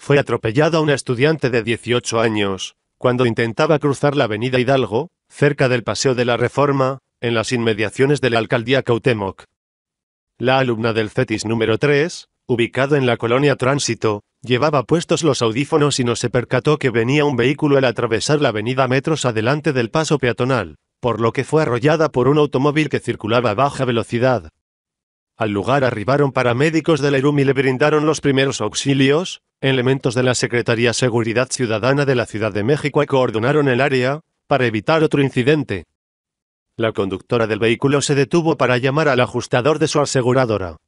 fue atropellada una estudiante de 18 años, cuando intentaba cruzar la avenida Hidalgo, cerca del Paseo de la Reforma, en las inmediaciones de la alcaldía Cautemoc. La alumna del CETIS número 3, ubicado en la colonia Tránsito, llevaba puestos los audífonos y no se percató que venía un vehículo al atravesar la avenida metros adelante del paso peatonal, por lo que fue arrollada por un automóvil que circulaba a baja velocidad. Al lugar arribaron paramédicos del ERUM y le brindaron los primeros auxilios, Elementos de la Secretaría Seguridad Ciudadana de la Ciudad de México coordinaron el área, para evitar otro incidente. La conductora del vehículo se detuvo para llamar al ajustador de su aseguradora.